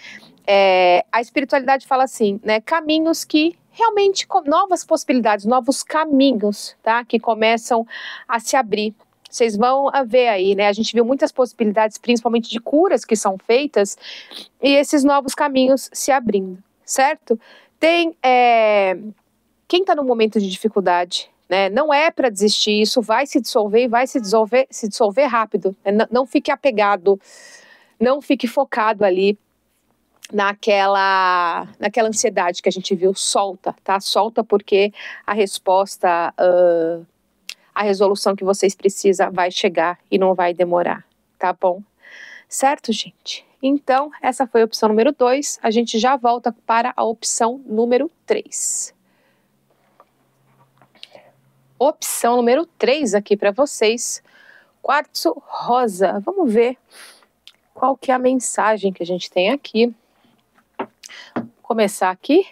é, a espiritualidade fala assim, né? Caminhos que realmente novas possibilidades, novos caminhos, tá? Que começam a se abrir. Vocês vão ver aí, né? A gente viu muitas possibilidades, principalmente de curas que são feitas e esses novos caminhos se abrindo, certo? Tem é, quem está no momento de dificuldade, né? Não é para desistir, isso vai se dissolver e vai se dissolver, se dissolver rápido. Né? Não fique apegado, não fique focado ali naquela naquela ansiedade que a gente viu solta tá solta porque a resposta uh, a resolução que vocês precisam vai chegar e não vai demorar tá bom certo gente então essa foi a opção número 2 a gente já volta para a opção número 3 opção número 3 aqui para vocês, quartzo rosa. Vamos ver qual que é a mensagem que a gente tem aqui. Vou começar aqui.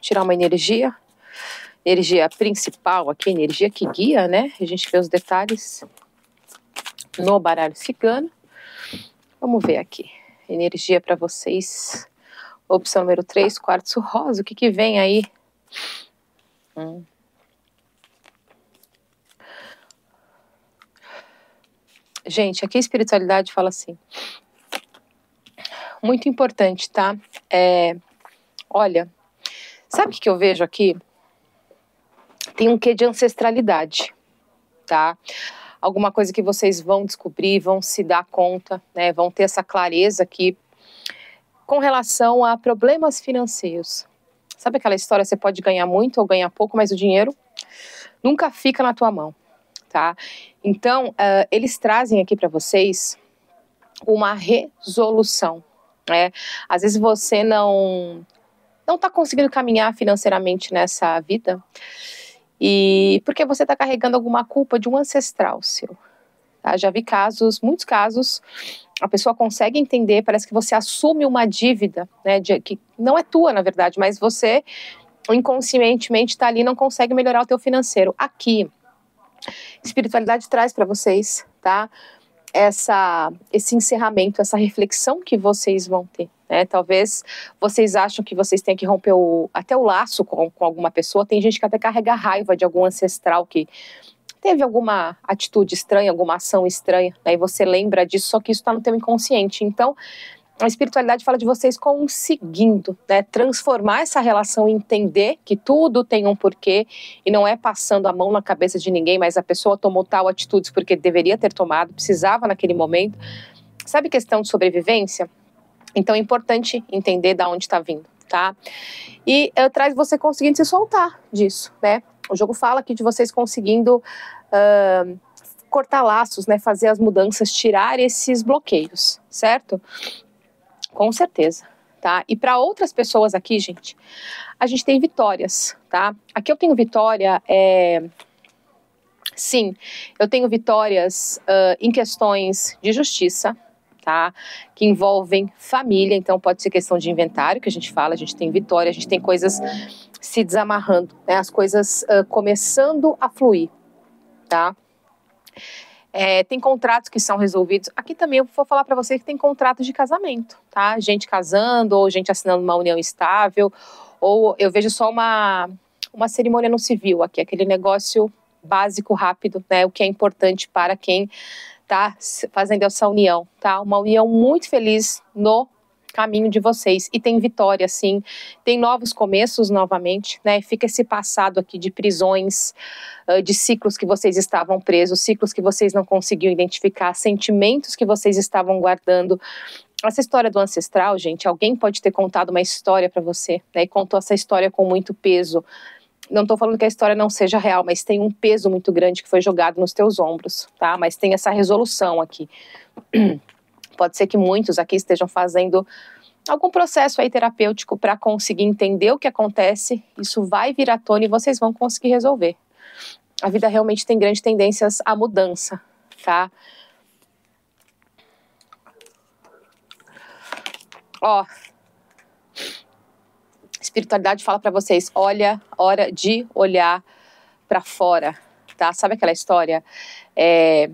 Tirar uma energia. Energia principal aqui, energia que guia, né? A gente vê os detalhes no baralho cigano. Vamos ver aqui. Energia para vocês. Opção número 3, quartzo rosa. O que que vem aí? Hum. Gente, aqui a espiritualidade fala assim. Muito importante, tá? É, olha, sabe o que, que eu vejo aqui? Tem um quê de ancestralidade, tá? Alguma coisa que vocês vão descobrir, vão se dar conta, né? Vão ter essa clareza aqui com relação a problemas financeiros, Sabe aquela história, você pode ganhar muito ou ganhar pouco, mas o dinheiro nunca fica na tua mão, tá? Então, uh, eles trazem aqui para vocês uma resolução, né? Às vezes você não não tá conseguindo caminhar financeiramente nessa vida e porque você está carregando alguma culpa de um ancestral seu, Tá? Já vi casos, muitos casos, a pessoa consegue entender, parece que você assume uma dívida, né, de, que não é tua, na verdade, mas você inconscientemente está ali não consegue melhorar o teu financeiro. Aqui, espiritualidade traz para vocês, tá? Essa, esse encerramento, essa reflexão que vocês vão ter. Né? Talvez vocês acham que vocês têm que romper o, até o laço com, com alguma pessoa. Tem gente que até carrega raiva de algum ancestral que teve alguma atitude estranha, alguma ação estranha, né? E você lembra disso, só que isso está no teu inconsciente. Então, a espiritualidade fala de vocês conseguindo né, transformar essa relação, entender que tudo tem um porquê e não é passando a mão na cabeça de ninguém, mas a pessoa tomou tal atitude porque deveria ter tomado, precisava naquele momento. Sabe questão de sobrevivência? Então é importante entender de onde está vindo, tá? E eu traz você conseguindo se soltar disso, né? O jogo fala aqui de vocês conseguindo uh, cortar laços, né? Fazer as mudanças, tirar esses bloqueios, certo? Com certeza. Tá? E para outras pessoas aqui, gente, a gente tem vitórias, tá? Aqui eu tenho vitória, é... sim, eu tenho vitórias uh, em questões de justiça, tá? Que envolvem família, então pode ser questão de inventário que a gente fala, a gente tem vitória, a gente tem coisas se desamarrando, né? As coisas uh, começando a fluir, tá? É, tem contratos que são resolvidos. Aqui também eu vou falar para você que tem contratos de casamento, tá? Gente casando, ou gente assinando uma união estável, ou eu vejo só uma, uma cerimônia no civil aqui, aquele negócio básico, rápido, né? O que é importante para quem está fazendo essa união, tá? Uma união muito feliz no caminho de vocês. E tem vitória, sim. Tem novos começos novamente, né? Fica esse passado aqui de prisões, ah, de ciclos que vocês estavam presos, ciclos que vocês não conseguiam identificar, sentimentos que vocês estavam guardando. Essa história do ancestral, gente, alguém pode ter contado uma história para você, né? E contou essa história com muito peso não estou falando que a história não seja real, mas tem um peso muito grande que foi jogado nos teus ombros, tá? Mas tem essa resolução aqui. *clears throat* Pode ser que muitos aqui estejam fazendo algum processo aí terapêutico para conseguir entender o que acontece. Isso vai vir à tona e vocês vão conseguir resolver. A vida realmente tem grandes tendências à mudança, tá? Ó, espiritualidade fala para vocês, olha, hora de olhar para fora, tá? Sabe aquela história? É,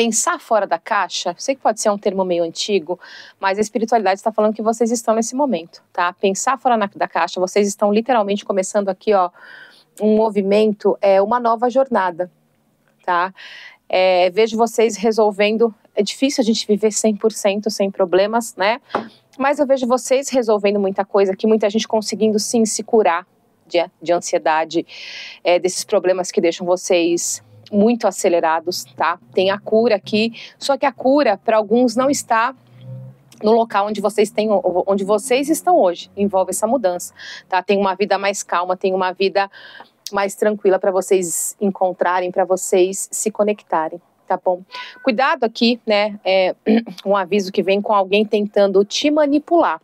pensar fora da caixa, sei que pode ser um termo meio antigo, mas a espiritualidade está falando que vocês estão nesse momento, tá? Pensar fora na, da caixa, vocês estão literalmente começando aqui, ó, um movimento, é uma nova jornada, tá? É, vejo vocês resolvendo, é difícil a gente viver 100% sem problemas, né? Mas eu vejo vocês resolvendo muita coisa, que muita gente conseguindo sim se curar de, de ansiedade, é, desses problemas que deixam vocês muito acelerados, tá? Tem a cura aqui, só que a cura para alguns não está no local onde vocês têm, onde vocês estão hoje. Envolve essa mudança, tá? Tem uma vida mais calma, tem uma vida mais tranquila para vocês encontrarem, para vocês se conectarem. Tá bom. Cuidado aqui, né? É *clears throat* um aviso que vem com alguém tentando te manipular,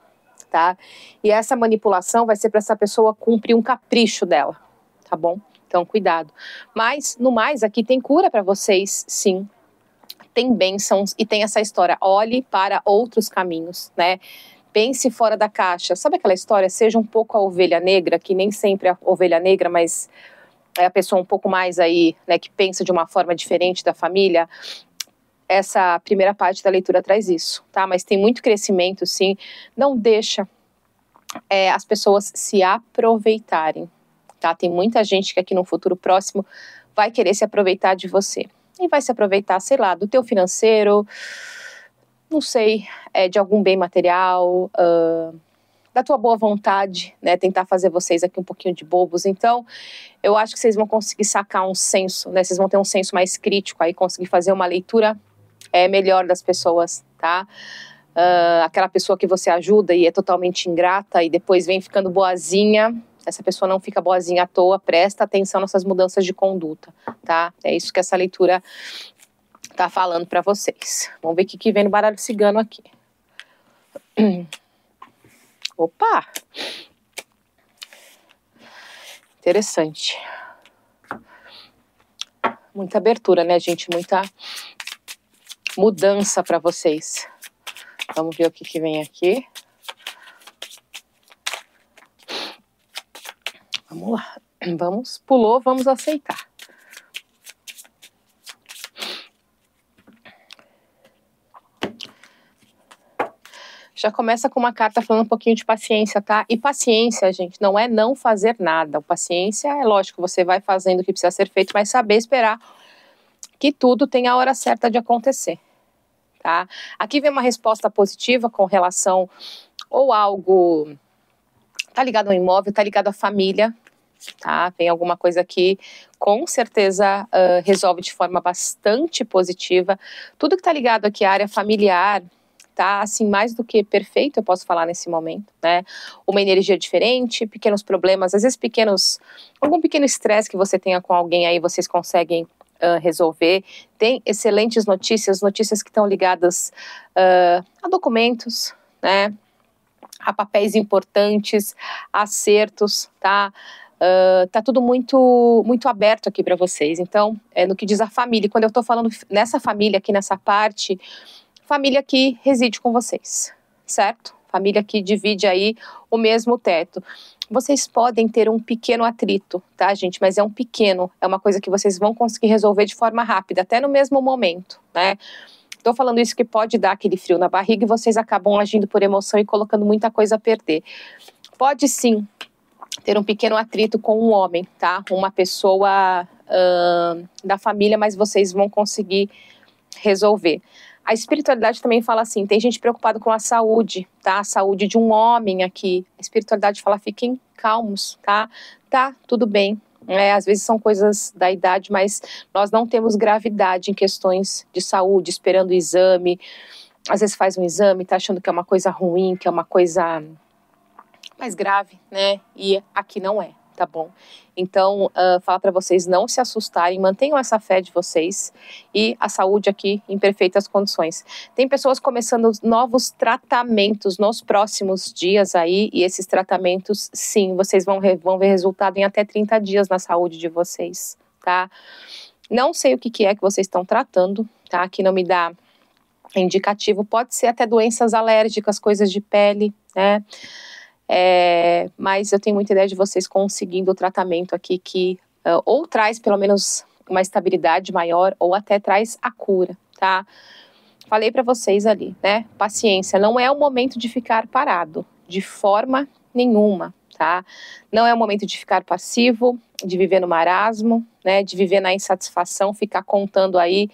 tá? E essa manipulação vai ser para essa pessoa cumprir um capricho dela, tá bom? Então, cuidado. Mas, no mais, aqui tem cura para vocês, sim. Tem bênçãos e tem essa história. Olhe para outros caminhos, né? Pense fora da caixa. Sabe aquela história? Seja um pouco a ovelha negra, que nem sempre é a ovelha negra, mas é a pessoa um pouco mais aí, né, que pensa de uma forma diferente da família essa primeira parte da leitura traz isso, tá? Mas tem muito crescimento, sim. Não deixa é, as pessoas se aproveitarem, tá? Tem muita gente que aqui no futuro próximo vai querer se aproveitar de você. E vai se aproveitar, sei lá, do teu financeiro, não sei, é, de algum bem material, uh, da tua boa vontade, né? Tentar fazer vocês aqui um pouquinho de bobos. Então, eu acho que vocês vão conseguir sacar um senso, né? Vocês vão ter um senso mais crítico aí, conseguir fazer uma leitura é, melhor das pessoas, tá? Uh, aquela pessoa que você ajuda e é totalmente ingrata e depois vem ficando boazinha, essa pessoa não fica boazinha à toa, presta atenção nessas mudanças de conduta, tá? É isso que essa leitura tá falando para vocês. Vamos ver o que, que vem no baralho cigano aqui. *clears throat* Opa! Interessante. Muita abertura, né, gente? Muita mudança para vocês. Vamos ver o que, que vem aqui. Vamos lá. *clears throat* Vamos, pulou, vamos aceitar. Já começa com uma carta falando um pouquinho de paciência, tá? E paciência, gente, não é não fazer nada. O paciência é lógico, você vai fazendo o que precisa ser feito, mas saber esperar que tudo tem a hora certa de acontecer, tá? Aqui vem uma resposta positiva com relação ou algo tá ligado ao imóvel, tá ligado à família, tá? Tem alguma coisa que com certeza uh, resolve de forma bastante positiva. Tudo que está ligado aqui à área familiar, tá assim mais do que perfeito, eu posso falar nesse momento, né? Uma energia diferente, pequenos problemas, às vezes pequenos, algum pequeno estresse que você tenha com alguém aí, vocês conseguem uh, resolver. Tem excelentes notícias, notícias que estão ligadas uh, a documentos, né? A papéis importantes, acertos, tá? Uh, tá tudo muito muito aberto aqui para vocês. Então, é no que diz a família. Quando eu estou falando nessa família aqui nessa parte, família que reside com vocês, certo? Família que divide aí o mesmo teto. Vocês podem ter um pequeno atrito, tá, gente? Mas é um pequeno, é uma coisa que vocês vão conseguir resolver de forma rápida, até no mesmo momento, né? Estou falando isso que pode dar aquele frio na barriga e vocês acabam agindo por emoção e colocando muita coisa a perder. Pode sim ter um pequeno atrito com um homem, tá? Uma pessoa uh, da família, mas vocês vão conseguir resolver. A espiritualidade também fala assim: tem gente preocupada com a saúde, tá? A saúde de um homem aqui. A espiritualidade fala: fiquem calmos, tá? Tá, tudo bem. É, às vezes são coisas da idade, mas nós não temos gravidade em questões de saúde, esperando o exame. Às vezes faz um exame, tá achando que é uma coisa ruim, que é uma coisa mais grave, né? E aqui não é, tá bom? Então, uh, ah, falar para vocês não se assustarem, mantenham essa fé de vocês e a saúde aqui em perfeitas condições. Tem pessoas começando novos tratamentos nos próximos dias aí, e esses tratamentos, sim, vocês vão, vão ver resultado em até 30 dias na saúde de vocês, tá? Não sei o que, que é que vocês estão tratando, tá? Que não me dá indicativo, pode ser até doenças alérgicas, coisas de pele, né? É, mas eu tenho muita ideia de vocês conseguindo o tratamento aqui que uh, ou traz pelo menos uma estabilidade maior ou até traz a cura, tá? Falei para vocês ali, né? Paciência, não é o momento de ficar parado, de forma nenhuma, tá? Não é o momento de ficar passivo, de viver no marasmo, né? De viver na insatisfação, ficar contando aí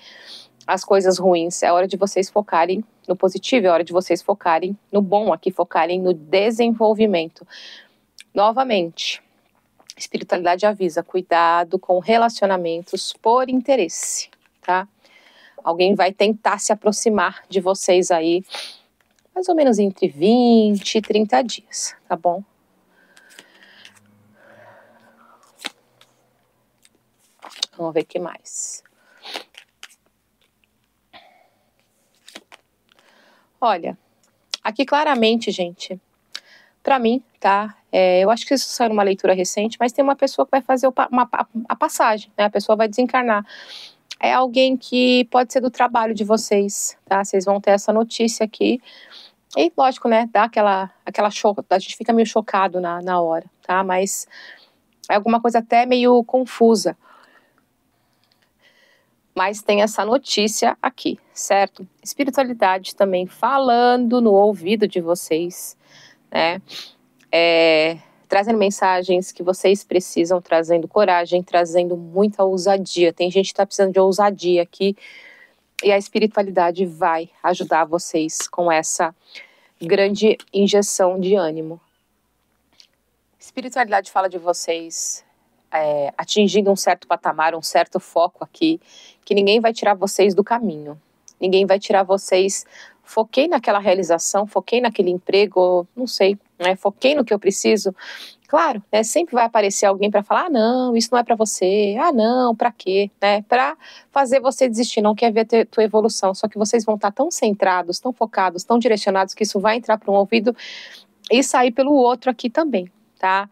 as coisas ruins. É hora de vocês focarem no positivo, é hora de vocês focarem no bom aqui, focarem no desenvolvimento. Novamente, espiritualidade avisa: cuidado com relacionamentos por interesse, tá? Alguém vai tentar se aproximar de vocês aí, mais ou menos entre 20 e 30 dias, tá bom? Vamos ver o que mais. Olha, aqui claramente, gente, para mim, tá? É, eu acho que isso saiu numa leitura recente, mas tem uma pessoa que vai fazer o, uma, a passagem, né? A pessoa vai desencarnar. É alguém que pode ser do trabalho de vocês, tá? Vocês vão ter essa notícia aqui. E lógico, né? Dá aquela, aquela choca, a gente fica meio chocado na, na hora, tá? Mas é alguma coisa até meio confusa mas tem essa notícia aqui, certo? Espiritualidade também falando no ouvido de vocês, né? É, trazendo mensagens que vocês precisam, trazendo coragem, trazendo muita ousadia. Tem gente que está precisando de ousadia aqui e a espiritualidade vai ajudar vocês com essa grande injeção de ânimo. Espiritualidade fala de vocês é, atingindo um certo patamar, um certo foco aqui, que ninguém vai tirar vocês do caminho. Ninguém vai tirar vocês. Foquei naquela realização, foquei naquele emprego, não sei, né? Foquei no que eu preciso. Claro, né? Sempre vai aparecer alguém para falar: "Ah, não, isso não é para você. Ah, não, para quê?", né? Para fazer você desistir, não quer ver a tua evolução. Só que vocês vão estar tão centrados, tão focados, tão direcionados que isso vai entrar para um ouvido e sair pelo outro aqui também, tá?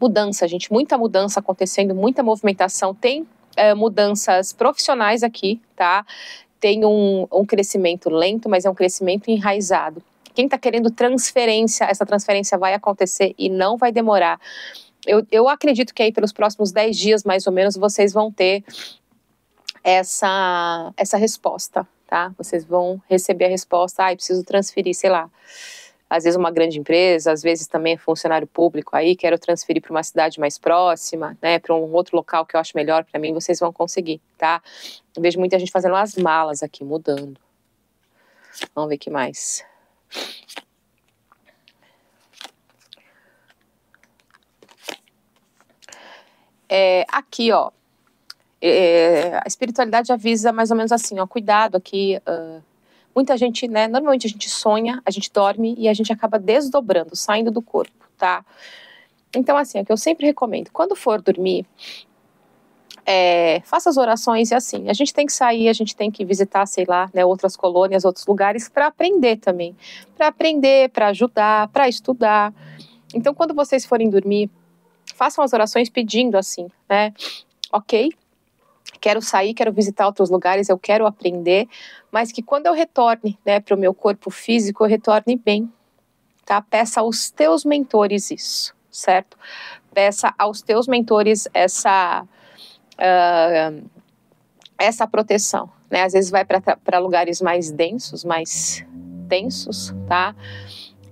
Mudança, gente, muita mudança acontecendo, muita movimentação. Tem é, mudanças profissionais aqui, tá? Tem um, um crescimento lento, mas é um crescimento enraizado. Quem está querendo transferência, essa transferência vai acontecer e não vai demorar. Eu, eu acredito que aí pelos próximos 10 dias, mais ou menos, vocês vão ter essa, essa resposta, tá? Vocês vão receber a resposta, ah, preciso transferir, sei lá, às vezes uma grande empresa, às vezes também é funcionário público aí, quero transferir para uma cidade mais próxima, né, para um outro local que eu acho melhor para mim, vocês vão conseguir, tá? Eu vejo muita gente fazendo as malas aqui, mudando. Vamos ver que mais. É, aqui, ó, é, a espiritualidade avisa mais ou menos assim, ó, cuidado aqui, uh, Muita gente, né? Normalmente a gente sonha, a gente dorme e a gente acaba desdobrando, saindo do corpo, tá? Então, assim, é o que eu sempre recomendo. Quando for dormir, é, faça as orações e assim. A gente tem que sair, a gente tem que visitar, sei lá, né, outras colônias, outros lugares para aprender também, para aprender, para ajudar, para estudar. Então, quando vocês forem dormir, façam as orações pedindo assim, né? Ok, quero sair, quero visitar outros lugares, eu quero aprender, mas que quando eu retorne né, para o meu corpo físico, eu retorne bem. Tá? Peça aos teus mentores isso, certo? Peça aos teus mentores essa, uh, essa proteção. Né? Às vezes vai para lugares mais densos, mais tensos, tá?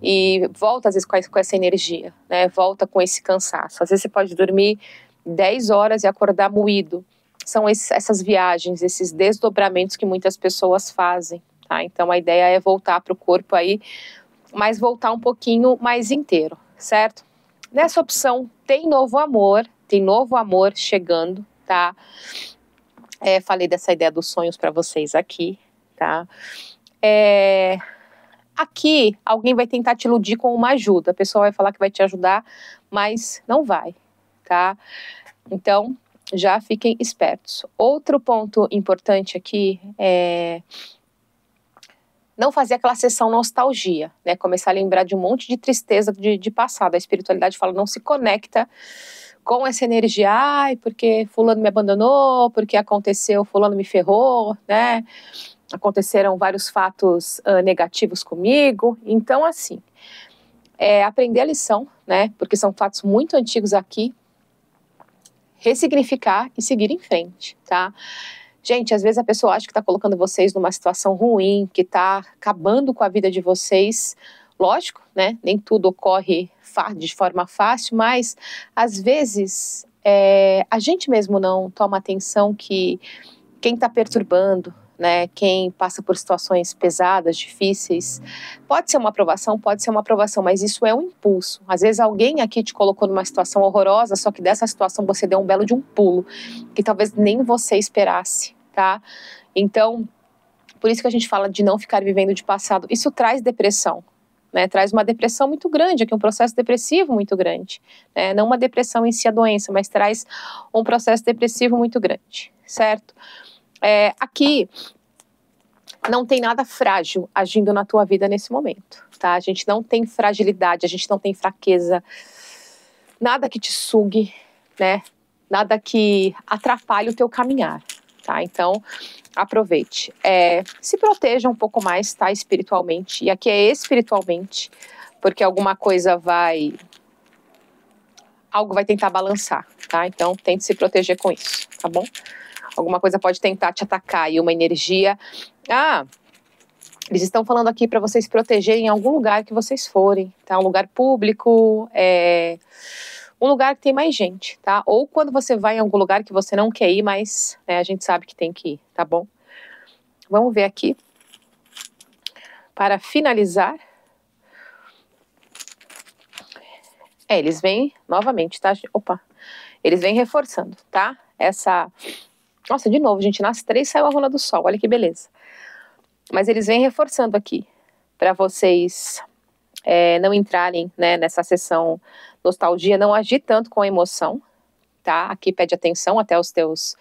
E volta às vezes com, com essa energia, né? Volta com esse cansaço. Às vezes você pode dormir 10 horas e acordar moído são esses, essas viagens, esses desdobramentos que muitas pessoas fazem. Tá? Então a ideia é voltar para o corpo aí, mas voltar um pouquinho mais inteiro, certo? Nessa opção tem novo amor, tem novo amor chegando, tá? É, falei dessa ideia dos sonhos para vocês aqui, tá? É, aqui alguém vai tentar te iludir com uma ajuda, a pessoa vai falar que vai te ajudar, mas não vai, tá? Então já fiquem espertos. Outro ponto importante aqui é não fazer aquela sessão nostalgia, né? Começar a lembrar de um monte de tristeza de, de passado. A espiritualidade fala, não se conecta com essa energia, ai, porque fulano me abandonou, porque aconteceu, fulano me ferrou, né? Aconteceram vários fatos uh, negativos comigo. Então, assim, é, aprender a lição, né? Porque são fatos muito antigos aqui, ressignificar e seguir em frente, tá? Gente, às vezes a pessoa acha que está colocando vocês numa situação ruim, que está acabando com a vida de vocês. Lógico, né? Nem tudo ocorre de forma fácil, mas às vezes é, a gente mesmo não toma atenção que quem está perturbando, né? Quem passa por situações pesadas, difíceis, pode ser uma aprovação, pode ser uma aprovação, mas isso é um impulso. Às vezes alguém aqui te colocou numa situação horrorosa, só que dessa situação você deu um belo de um pulo que talvez nem você esperasse, tá? Então, por isso que a gente fala de não ficar vivendo de passado. Isso traz depressão, né, traz uma depressão muito grande, aqui um processo depressivo muito grande, né, não uma depressão em si a doença, mas traz um processo depressivo muito grande, certo? É, aqui não tem nada frágil agindo na tua vida nesse momento, tá? A gente não tem fragilidade, a gente não tem fraqueza, nada que te sugue, né? Nada que atrapalhe o teu caminhar, tá? Então, aproveite. É, se proteja um pouco mais, tá? Espiritualmente. E aqui é espiritualmente, porque alguma coisa vai. Algo vai tentar balançar, tá? Então, tente se proteger com isso, tá bom? alguma coisa pode tentar te atacar e uma energia. Ah, eles estão falando aqui para vocês protegerem em algum lugar que vocês forem, tá? Um lugar público, é, um lugar que tem mais gente, tá? Ou quando você vai em algum lugar que você não quer ir, mas né, a gente sabe que tem que ir, tá bom? Vamos ver aqui. Para finalizar. É, eles vêm novamente, tá? Opa! Eles vêm reforçando, tá? Essa nossa, de novo, gente, nas três saiu a Runa do Sol, olha que beleza. Mas eles vêm reforçando aqui, para vocês é, não entrarem né, nessa sessão nostalgia, não agir tanto com a emoção, tá? Aqui pede atenção até aos teus,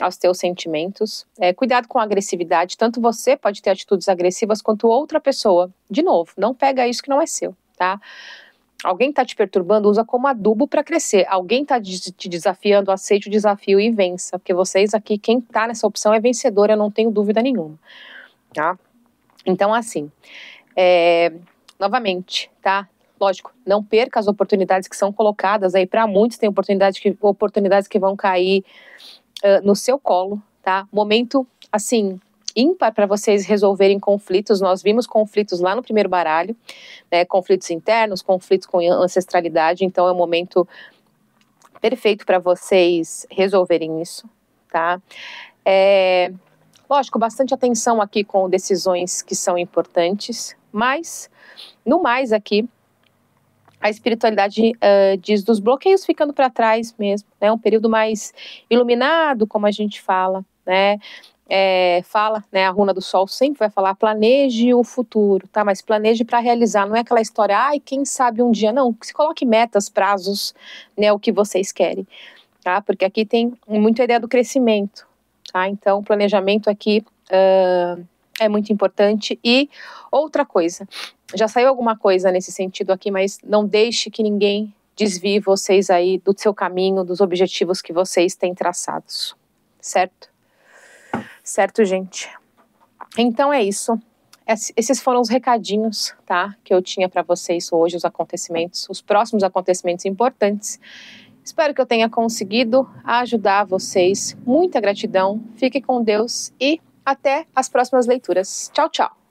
aos teus sentimentos. É, cuidado com a agressividade, tanto você pode ter atitudes agressivas quanto outra pessoa. De novo, não pega isso que não é seu, tá? Alguém está te perturbando, usa como adubo para crescer. Alguém está te desafiando, aceite o desafio e vença. Porque vocês aqui, quem está nessa opção é vencedora, eu não tenho dúvida nenhuma. Tá? Então, assim, é, novamente, tá? Lógico, não perca as oportunidades que são colocadas aí. Para muitos, tem oportunidade que, oportunidades que vão cair uh, no seu colo, tá? Momento, assim, ímpar para vocês resolverem conflitos. Nós vimos conflitos lá no primeiro baralho, né, conflitos internos, conflitos com ancestralidade. Então é um momento perfeito para vocês resolverem isso, tá? É, lógico, bastante atenção aqui com decisões que são importantes, mas no mais aqui a espiritualidade uh, diz dos bloqueios ficando para trás mesmo, né? Um período mais iluminado, como a gente fala, né? é, fala, né, a Runa do Sol sempre vai falar, planeje o futuro, tá? Mas planeje para realizar, não é aquela história, ai, quem sabe um dia, não, se coloque metas, prazos, né, o que vocês querem, tá? Porque aqui tem muita ideia do crescimento, tá? Então, planejamento aqui uh, é muito importante. E outra coisa, já saiu alguma coisa nesse sentido aqui, mas não deixe que ninguém desvie vocês aí do seu caminho, dos objetivos que vocês têm traçados, certo? Certo, gente? Então é isso. Esses foram os recadinhos, tá? Que eu tinha para vocês hoje, os acontecimentos, os próximos acontecimentos importantes. Espero que eu tenha conseguido ajudar vocês. Muita gratidão. Fique com Deus e até as próximas leituras. Tchau, tchau.